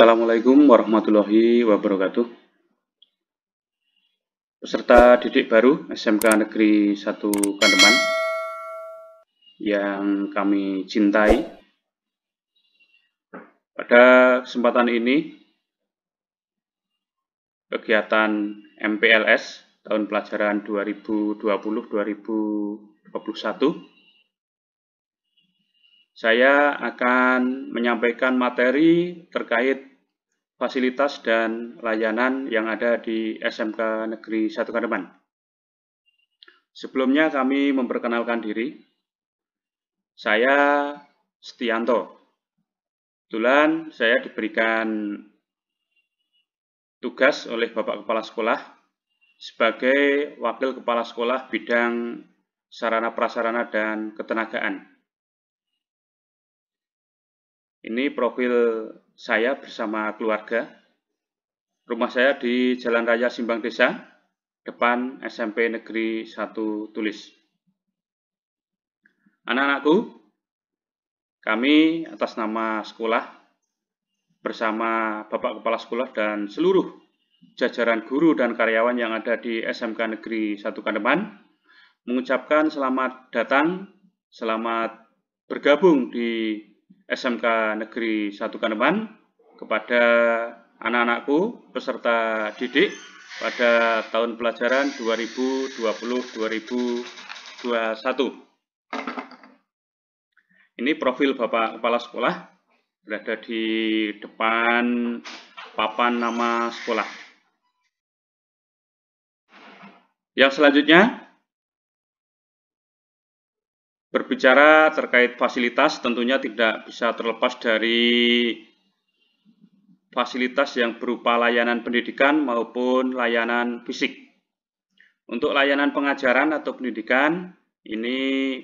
Assalamualaikum warahmatullahi wabarakatuh. Peserta didik baru SMK Negeri 1 Kandeman yang kami cintai. Pada kesempatan ini, kegiatan MPLS tahun pelajaran 2020-2021 saya akan menyampaikan materi terkait fasilitas dan layanan yang ada di SMK Negeri 1 Kademan. Sebelumnya kami memperkenalkan diri. Saya Setianto. Kebetulan saya diberikan tugas oleh Bapak Kepala Sekolah sebagai Wakil Kepala Sekolah Bidang Sarana Prasarana dan Ketenagaan. Ini profil saya bersama keluarga. Rumah saya di Jalan Raya Simbang Desa, depan SMP Negeri 1 Tulis. Anak-anakku, kami atas nama sekolah bersama Bapak Kepala Sekolah dan seluruh jajaran guru dan karyawan yang ada di SMK Negeri 1 Kandeman mengucapkan selamat datang, selamat bergabung di SMK Negeri 1 Kaneman kepada anak-anakku peserta didik pada tahun pelajaran 2020-2021. Ini profil Bapak Kepala Sekolah berada di depan papan nama sekolah. Yang selanjutnya, Berbicara terkait fasilitas tentunya tidak bisa terlepas dari fasilitas yang berupa layanan pendidikan maupun layanan fisik. Untuk layanan pengajaran atau pendidikan, ini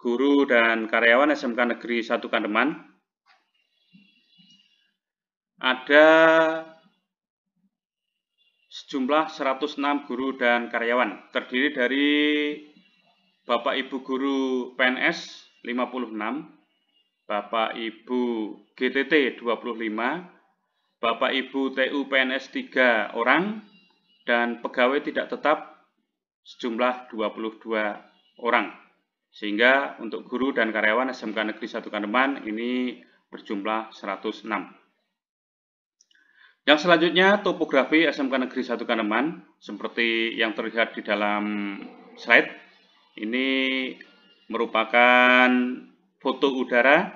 guru dan karyawan SMK Negeri 1 Kandeman. Ada sejumlah 106 guru dan karyawan, terdiri dari Bapak Ibu Guru PNS 56, Bapak Ibu GTT 25, Bapak Ibu TU PNS 3 orang, dan pegawai tidak tetap sejumlah 22 orang. Sehingga untuk guru dan karyawan SMK Negeri Satu Kandeman ini berjumlah 106. Yang selanjutnya topografi SMK Negeri Satu Kandeman seperti yang terlihat di dalam slide ini merupakan foto udara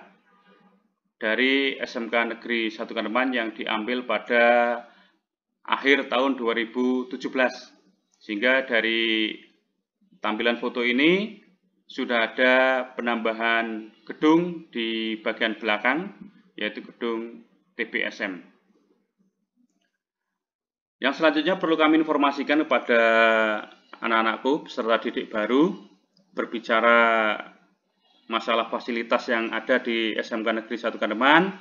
dari SMK Negeri 1 Kandeman yang diambil pada akhir tahun 2017. Sehingga dari tampilan foto ini sudah ada penambahan gedung di bagian belakang, yaitu gedung TPSM. Yang selanjutnya perlu kami informasikan kepada anak-anakku, peserta didik baru, berbicara masalah fasilitas yang ada di SMK Negeri Satu Kandeman,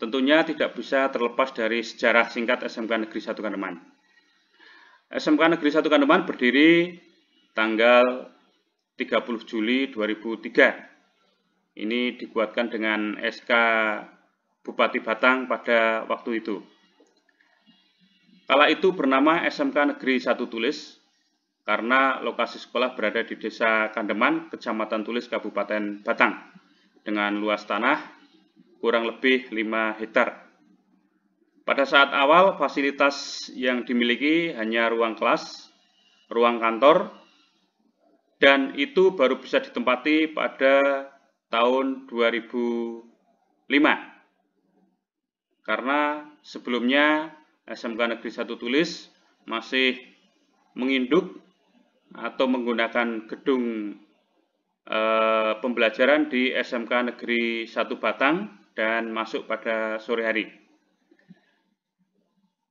tentunya tidak bisa terlepas dari sejarah singkat SMK Negeri Satu Kandeman. SMK Negeri Satu Kandeman berdiri tanggal 30 Juli 2003. Ini dibuatkan dengan SK Bupati Batang pada waktu itu. Kala itu bernama SMK Negeri Satu Tulis, karena lokasi sekolah berada di Desa Kandeman, Kecamatan Tulis, Kabupaten Batang, dengan luas tanah kurang lebih 5 hektar. Pada saat awal, fasilitas yang dimiliki hanya ruang kelas, ruang kantor, dan itu baru bisa ditempati pada tahun 2005. Karena sebelumnya SMK Negeri 1 Tulis masih menginduk atau menggunakan gedung e, pembelajaran di SMK Negeri 1 Batang dan masuk pada sore hari.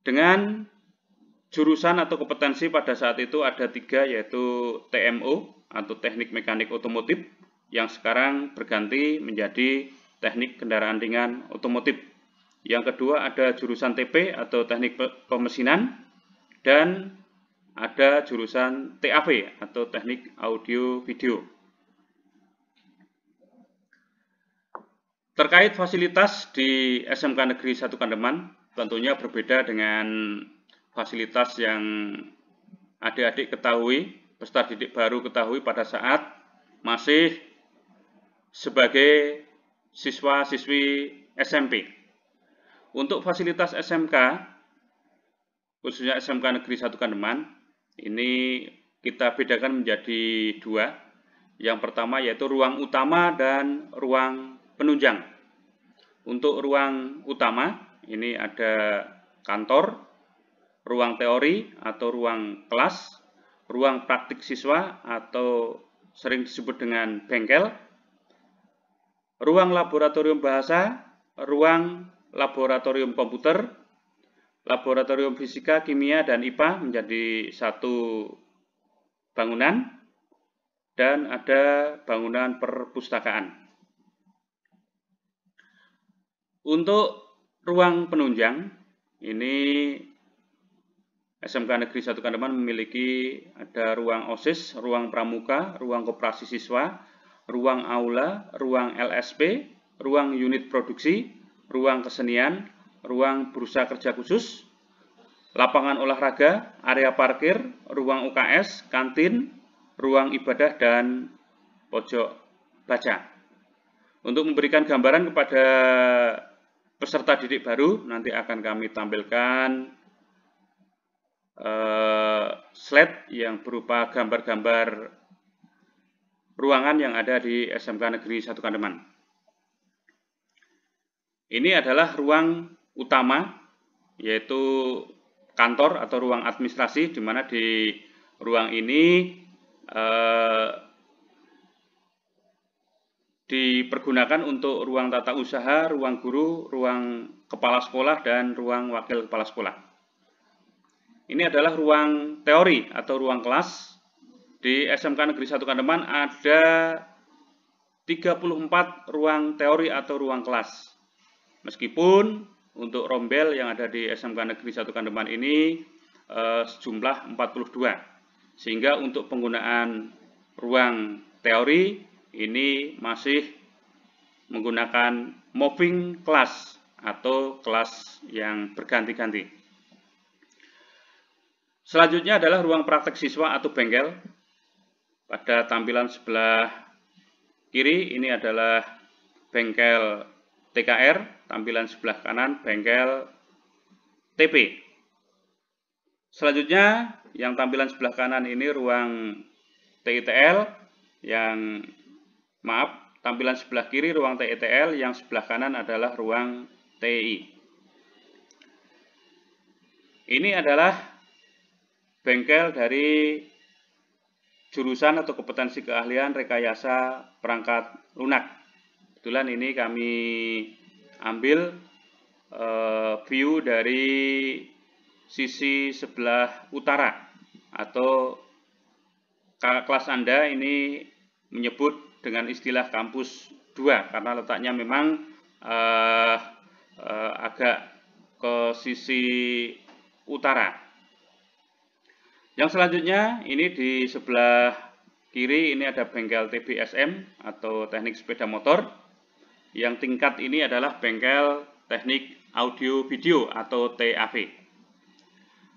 Dengan jurusan atau kompetensi pada saat itu ada tiga yaitu TMO atau Teknik Mekanik Otomotif yang sekarang berganti menjadi Teknik Kendaraan Ringan Otomotif. Yang kedua ada jurusan TP atau Teknik Pemesinan dan ada jurusan TAV atau Teknik Audio Video. Terkait fasilitas di SMK Negeri 1 Kandeman, tentunya berbeda dengan fasilitas yang adik-adik ketahui, peserta didik baru ketahui pada saat masih sebagai siswa-siswi SMP. Untuk fasilitas SMK, khususnya SMK Negeri 1 Kandeman, ini kita bedakan menjadi dua. Yang pertama yaitu ruang utama dan ruang penunjang. Untuk ruang utama, ini ada kantor, ruang teori atau ruang kelas, ruang praktik siswa atau sering disebut dengan bengkel, ruang laboratorium bahasa, ruang laboratorium komputer, laboratorium fisika, kimia, dan IPA menjadi satu bangunan dan ada bangunan perpustakaan. Untuk ruang penunjang, ini SMK Negeri satu Kandeman memiliki ada ruang OSIS, ruang pramuka, ruang koperasi siswa, ruang aula, ruang LSP, ruang unit produksi, ruang kesenian, ruang berusaha kerja khusus, lapangan olahraga, area parkir, ruang UKS, kantin, ruang ibadah, dan pojok baca. Untuk memberikan gambaran kepada peserta didik baru, nanti akan kami tampilkan uh, slide yang berupa gambar-gambar ruangan yang ada di SMK Negeri 1 Kandeman. Ini adalah ruang utama yaitu kantor atau ruang administrasi di mana di ruang ini eh, dipergunakan untuk ruang tata usaha, ruang guru, ruang kepala sekolah dan ruang wakil kepala sekolah. Ini adalah ruang teori atau ruang kelas. Di SMK Negeri Satu Kandeman ada 34 ruang teori atau ruang kelas. Meskipun untuk rombel yang ada di SMK Negeri Satu Kandeman ini eh, sejumlah 42. Sehingga untuk penggunaan ruang teori ini masih menggunakan moving class atau kelas yang berganti-ganti. Selanjutnya adalah ruang praktek siswa atau bengkel. Pada tampilan sebelah kiri ini adalah bengkel TKR, tampilan sebelah kanan, bengkel TP. Selanjutnya, yang tampilan sebelah kanan ini ruang TITL, yang maaf, tampilan sebelah kiri ruang TITL, yang sebelah kanan adalah ruang TI. Ini adalah bengkel dari jurusan atau kompetensi keahlian rekayasa perangkat lunak. Kebetulan ini kami ambil uh, view dari sisi sebelah utara atau kelas Anda ini menyebut dengan istilah kampus 2 karena letaknya memang uh, uh, agak ke sisi utara. Yang selanjutnya ini di sebelah kiri ini ada bengkel TBSM atau teknik sepeda motor yang tingkat ini adalah bengkel teknik audio video atau TAV.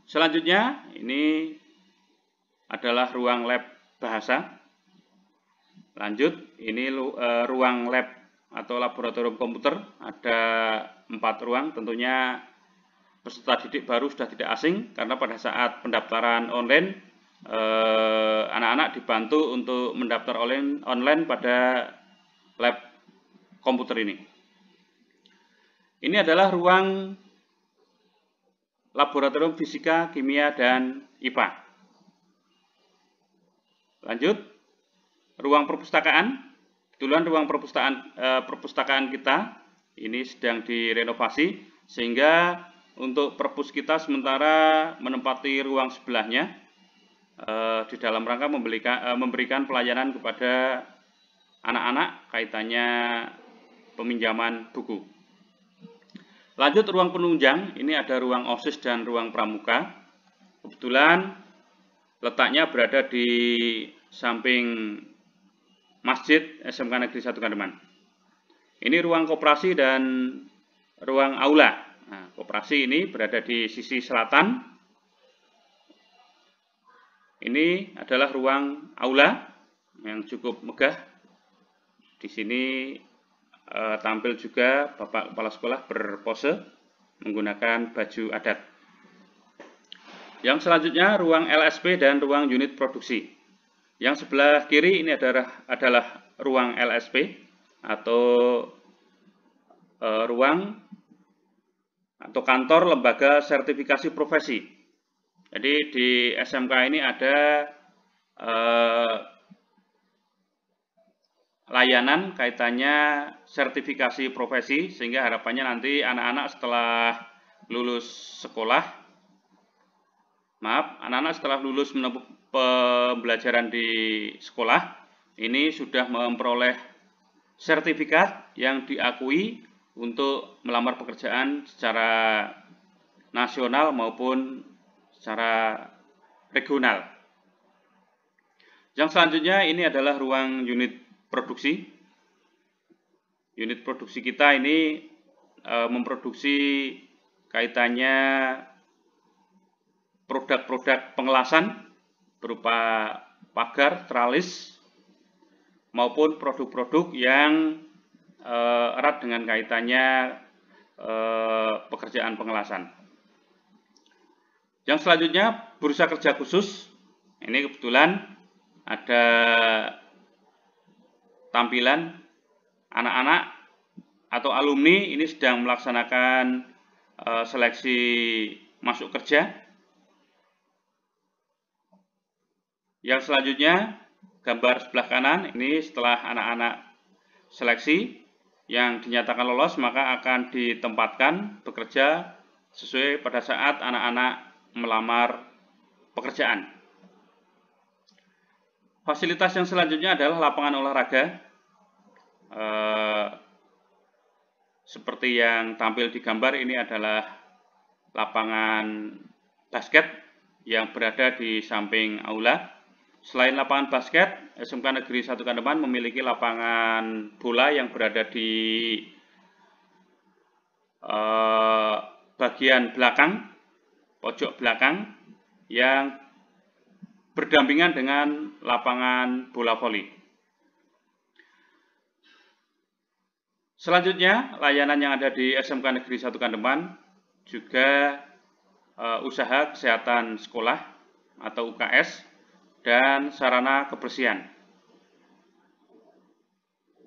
Selanjutnya ini adalah ruang lab bahasa. Lanjut, ini e, ruang lab atau laboratorium komputer ada empat ruang tentunya peserta didik baru sudah tidak asing karena pada saat pendaftaran online e, anak-anak dibantu untuk mendaftar online online pada lab komputer ini. Ini adalah ruang laboratorium fisika, kimia, dan IPA. Lanjut, ruang perpustakaan. Kebetulan ruang perpustakaan, eh, perpustakaan kita ini sedang direnovasi, sehingga untuk perpus kita sementara menempati ruang sebelahnya eh, di dalam rangka memberikan, eh, memberikan pelayanan kepada anak-anak kaitannya peminjaman buku. Lanjut ruang penunjang, ini ada ruang OSIS dan ruang pramuka. Kebetulan letaknya berada di samping Masjid SMK Negeri 1 Kandeman. Ini ruang koperasi dan ruang aula. Nah, koperasi ini berada di sisi selatan. Ini adalah ruang aula yang cukup megah. Di sini e, tampil juga Bapak Kepala Sekolah berpose menggunakan baju adat. Yang selanjutnya ruang LSP dan ruang unit produksi. Yang sebelah kiri ini adalah, adalah ruang LSP atau e, ruang atau kantor lembaga sertifikasi profesi. Jadi di SMK ini ada eh, layanan kaitannya sertifikasi profesi sehingga harapannya nanti anak-anak setelah lulus sekolah maaf anak-anak setelah lulus menempuh pembelajaran di sekolah ini sudah memperoleh sertifikat yang diakui untuk melamar pekerjaan secara nasional maupun secara regional. Yang selanjutnya ini adalah ruang unit produksi. Unit produksi kita ini e, memproduksi kaitannya produk-produk pengelasan berupa pagar, tralis, maupun produk-produk yang e, erat dengan kaitannya e, pekerjaan pengelasan. Yang selanjutnya, bursa kerja khusus. Ini kebetulan ada tampilan anak-anak atau alumni ini sedang melaksanakan eh, seleksi masuk kerja. Yang selanjutnya, gambar sebelah kanan ini setelah anak-anak seleksi yang dinyatakan lolos maka akan ditempatkan bekerja sesuai pada saat anak-anak melamar pekerjaan. Fasilitas yang selanjutnya adalah lapangan olahraga Eh, seperti yang tampil di gambar ini adalah lapangan basket yang berada di samping aula. Selain lapangan basket, SMK Negeri Satu Kandeman memiliki lapangan bola yang berada di eh, bagian belakang, pojok belakang, yang berdampingan dengan lapangan bola voli. Selanjutnya, layanan yang ada di SMK Negeri 1 Kandeman juga e, usaha kesehatan sekolah atau UKS dan sarana kebersihan.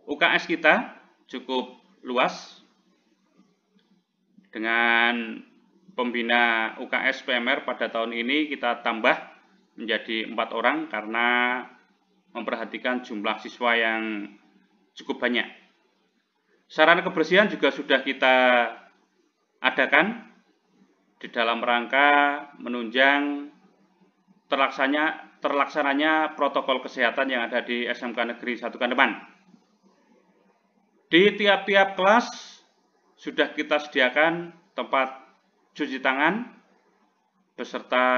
UKS kita cukup luas dengan pembina UKS PMR pada tahun ini kita tambah menjadi empat orang karena memperhatikan jumlah siswa yang cukup banyak. Sarana kebersihan juga sudah kita adakan di dalam rangka menunjang terlaksananya, terlaksananya protokol kesehatan yang ada di SMK Negeri 1 Kandeman. Di tiap-tiap kelas sudah kita sediakan tempat cuci tangan beserta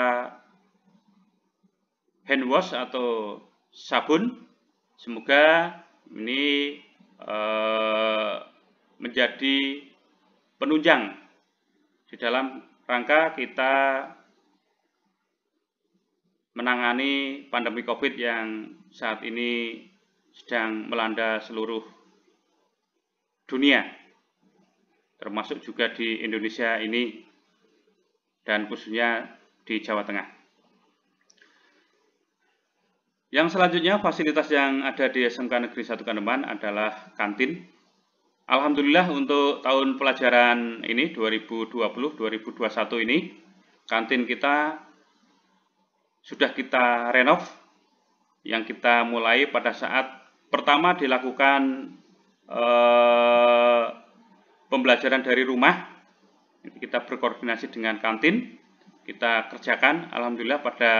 hand wash atau sabun. Semoga ini Eh, menjadi penunjang di dalam rangka kita menangani pandemi COVID yang saat ini sedang melanda seluruh dunia, termasuk juga di Indonesia ini dan khususnya di Jawa Tengah. Yang selanjutnya fasilitas yang ada di SMK Negeri 1 Kandeman adalah kantin. Alhamdulillah untuk tahun pelajaran ini 2020-2021 ini kantin kita sudah kita renov yang kita mulai pada saat pertama dilakukan eh, pembelajaran dari rumah kita berkoordinasi dengan kantin kita kerjakan alhamdulillah pada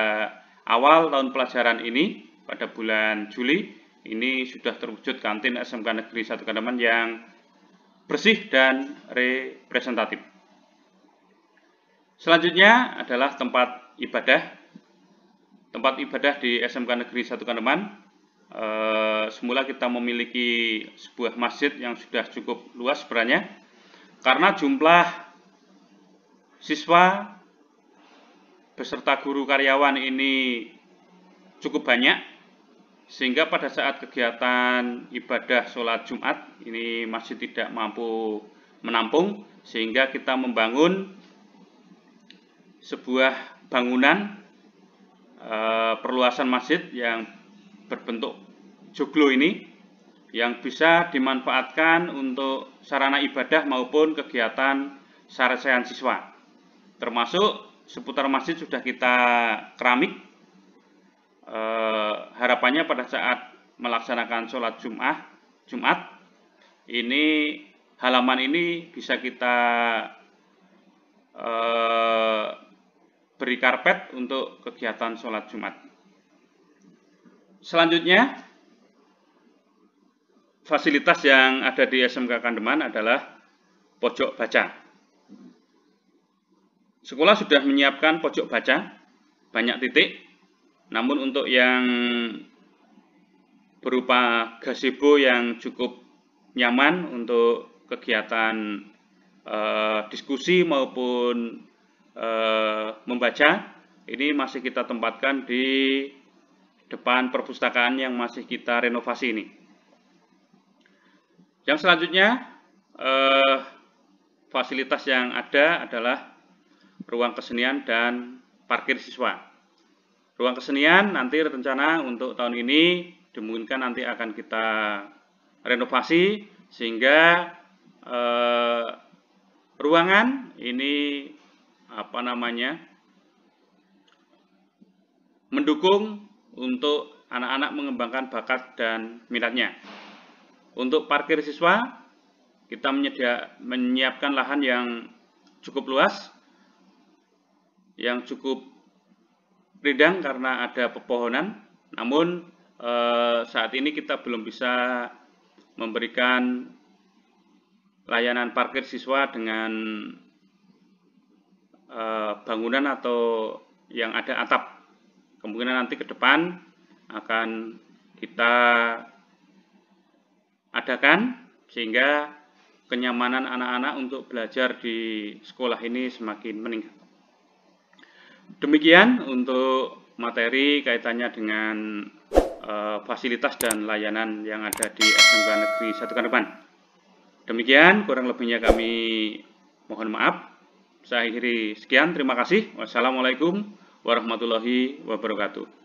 awal tahun pelajaran ini pada bulan Juli ini sudah terwujud kantin SMK Negeri 1 Kandaman yang bersih dan representatif. Selanjutnya adalah tempat ibadah. Tempat ibadah di SMK Negeri 1 Kandaman. Eh, semula kita memiliki sebuah masjid yang sudah cukup luas sebenarnya karena jumlah siswa beserta guru karyawan ini cukup banyak, sehingga pada saat kegiatan ibadah sholat Jumat ini masih tidak mampu menampung, sehingga kita membangun sebuah bangunan e, perluasan masjid yang berbentuk joglo ini yang bisa dimanfaatkan untuk sarana ibadah maupun kegiatan sarasehan siswa termasuk seputar masjid sudah kita keramik. E, harapannya pada saat melaksanakan sholat Jum'ah, Jumat, ini halaman ini bisa kita e, beri karpet untuk kegiatan sholat Jumat. Selanjutnya, fasilitas yang ada di SMK Kandeman adalah pojok baca. Sekolah sudah menyiapkan pojok baca banyak titik, namun untuk yang berupa gazebo yang cukup nyaman untuk kegiatan eh, diskusi maupun eh, membaca, ini masih kita tempatkan di depan perpustakaan yang masih kita renovasi ini. Yang selanjutnya, eh, fasilitas yang ada adalah ruang kesenian dan parkir siswa. Ruang kesenian nanti rencana untuk tahun ini dimungkinkan nanti akan kita renovasi sehingga eh, ruangan ini apa namanya mendukung untuk anak-anak mengembangkan bakat dan minatnya. Untuk parkir siswa kita menyiapkan lahan yang cukup luas yang cukup rindang karena ada pepohonan. Namun eh, saat ini kita belum bisa memberikan layanan parkir siswa dengan eh, bangunan atau yang ada atap. Kemungkinan nanti ke depan akan kita adakan sehingga kenyamanan anak-anak untuk belajar di sekolah ini semakin meningkat. Demikian untuk materi kaitannya dengan uh, fasilitas dan layanan yang ada di SMK Negeri Satu Kanepan. Demikian kurang lebihnya kami mohon maaf. Saya akhiri sekian, terima kasih. Wassalamualaikum warahmatullahi wabarakatuh.